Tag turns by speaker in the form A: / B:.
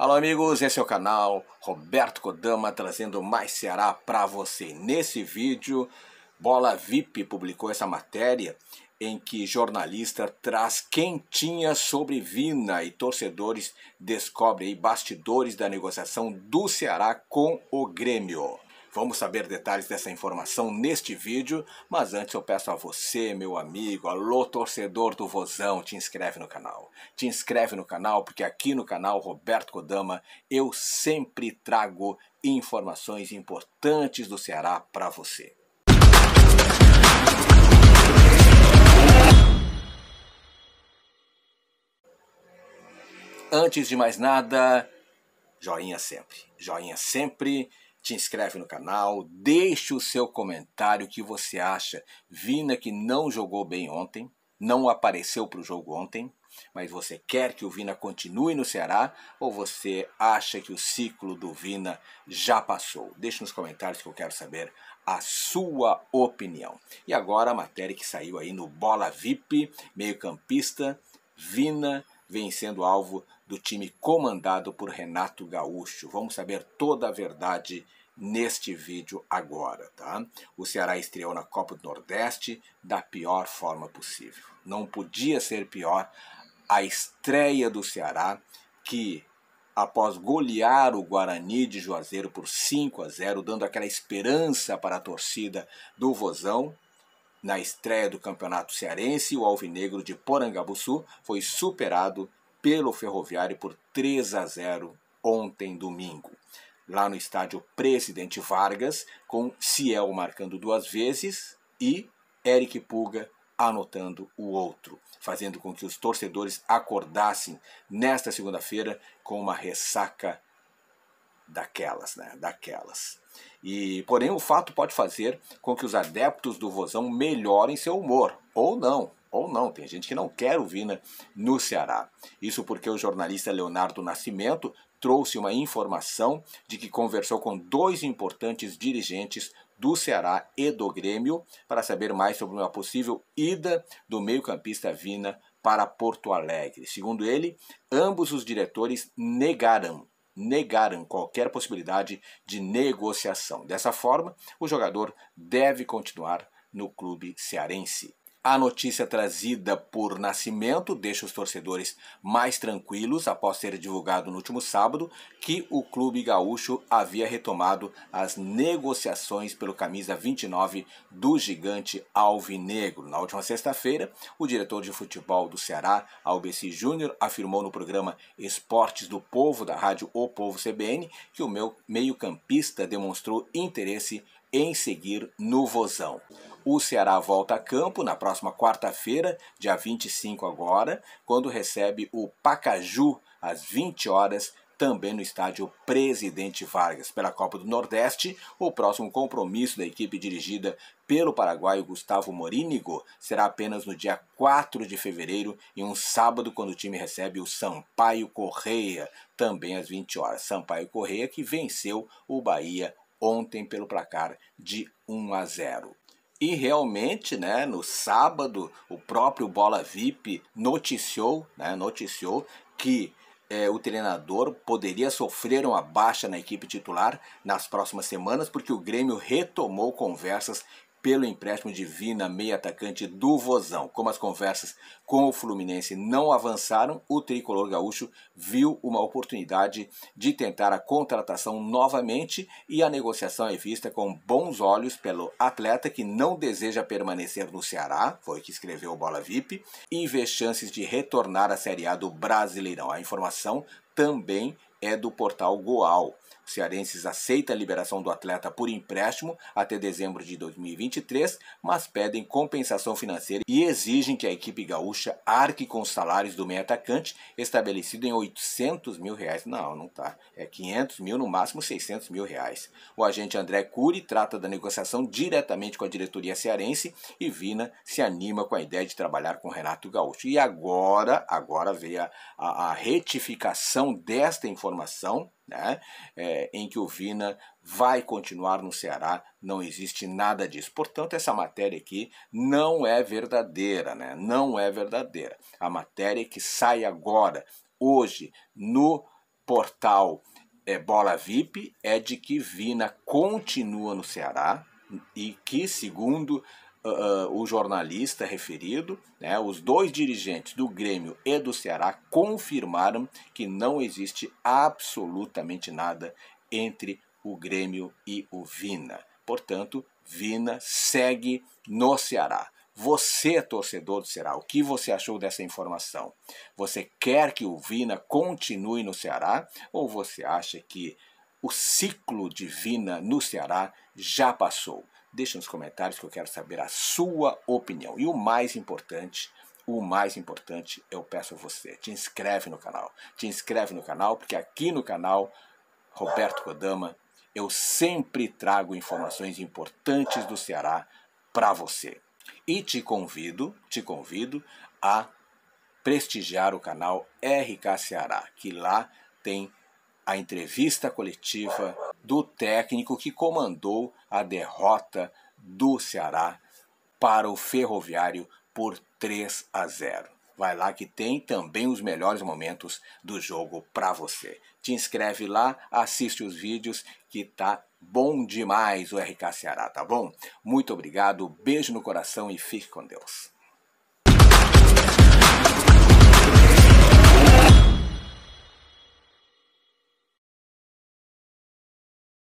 A: Alô amigos, esse é o canal Roberto Kodama trazendo mais Ceará para você. Nesse vídeo, Bola VIP publicou essa matéria em que jornalista traz quentinha sobre Vina e torcedores descobrem bastidores da negociação do Ceará com o Grêmio. Vamos saber detalhes dessa informação neste vídeo, mas antes eu peço a você, meu amigo, alô torcedor do Vozão, te inscreve no canal. Te inscreve no canal porque aqui no canal Roberto Kodama eu sempre trago informações importantes do Ceará para você. Antes de mais nada, joinha sempre. Joinha sempre te inscreve no canal, deixe o seu comentário o que você acha. Vina que não jogou bem ontem, não apareceu para o jogo ontem, mas você quer que o Vina continue no Ceará ou você acha que o ciclo do Vina já passou? Deixe nos comentários que eu quero saber a sua opinião. E agora a matéria que saiu aí no Bola VIP, meio-campista, Vina vem sendo alvo do time comandado por Renato Gaúcho. Vamos saber toda a verdade neste vídeo agora, tá? O Ceará estreou na Copa do Nordeste da pior forma possível. Não podia ser pior a estreia do Ceará que após golear o Guarani de Juazeiro por 5 a 0, dando aquela esperança para a torcida do Vozão, na estreia do Campeonato Cearense, o Alvinegro de Porangabuçu foi superado pelo Ferroviário por 3 a 0 ontem domingo. Lá no estádio Presidente Vargas, com Ciel marcando duas vezes e Eric Puga anotando o outro, fazendo com que os torcedores acordassem nesta segunda-feira com uma ressaca daquelas, né? Daquelas. E, porém, o fato pode fazer com que os adeptos do Vozão melhorem seu humor, ou não, ou não. Tem gente que não quer o Vina né, no Ceará. Isso porque o jornalista Leonardo Nascimento trouxe uma informação de que conversou com dois importantes dirigentes do Ceará e do Grêmio para saber mais sobre uma possível ida do meio-campista Vina para Porto Alegre. Segundo ele, ambos os diretores negaram negaram qualquer possibilidade de negociação. Dessa forma, o jogador deve continuar no clube cearense. A notícia trazida por Nascimento deixa os torcedores mais tranquilos após ter divulgado no último sábado que o clube gaúcho havia retomado as negociações pelo camisa 29 do gigante alvinegro. Na última sexta-feira, o diretor de futebol do Ceará, Albeci Júnior, afirmou no programa Esportes do Povo da rádio O Povo CBN que o meu meio-campista demonstrou interesse em seguir no Vozão. O Ceará volta a campo na próxima quarta-feira, dia 25 agora, quando recebe o Pacaju às 20 horas também no estádio Presidente Vargas. Pela Copa do Nordeste, o próximo compromisso da equipe dirigida pelo paraguaio Gustavo Morínigo será apenas no dia 4 de fevereiro, em um sábado, quando o time recebe o Sampaio Correia, também às 20 horas. Sampaio Correia que venceu o Bahia ontem pelo placar de 1 a 0. E realmente, né, no sábado, o próprio Bola VIP noticiou, né, noticiou que eh, o treinador poderia sofrer uma baixa na equipe titular nas próximas semanas, porque o Grêmio retomou conversas pelo empréstimo de Vina, meia atacante do Vozão. Como as conversas com o Fluminense não avançaram, o tricolor gaúcho viu uma oportunidade de tentar a contratação novamente e a negociação é vista com bons olhos pelo atleta que não deseja permanecer no Ceará, foi que escreveu o Bola VIP, e vê chances de retornar à Série A do Brasileirão. A informação também é do portal Goal. Cearenses aceita a liberação do atleta por empréstimo até dezembro de 2023, mas pedem compensação financeira e exigem que a equipe gaúcha arque com os salários do meio atacante, estabelecido em 800 mil reais. Não, não tá. É 500 mil, no máximo 600 mil reais. O agente André Cury trata da negociação diretamente com a diretoria cearense e Vina se anima com a ideia de trabalhar com Renato Gaúcho. E agora, agora veio a, a, a retificação desta informação né? É, em que o Vina vai continuar no Ceará, não existe nada disso. Portanto, essa matéria aqui não é verdadeira, né? não é verdadeira. A matéria que sai agora, hoje, no portal é, Bola VIP, é de que Vina continua no Ceará e que, segundo uh, o jornalista é referido, né, os dois dirigentes do Grêmio e do Ceará confirmaram que não existe absolutamente nada entre o Grêmio e o Vina. Portanto, Vina segue no Ceará. Você, torcedor do Ceará, o que você achou dessa informação? Você quer que o Vina continue no Ceará ou você acha que o ciclo de Vina no Ceará já passou? Deixe nos comentários que eu quero saber a sua opinião. E o mais importante, o mais importante, eu peço a você, te inscreve no canal. Te inscreve no canal, porque aqui no canal Roberto Kodama, eu sempre trago informações importantes do Ceará para você. E te convido, te convido a prestigiar o canal RK Ceará, que lá tem a entrevista coletiva do técnico que comandou a derrota do Ceará para o Ferroviário por 3 a 0. Vai lá que tem também os melhores momentos do jogo para você. Te inscreve lá, assiste os vídeos que tá bom demais o RK Ceará, tá bom? Muito obrigado, beijo no coração e fique com Deus.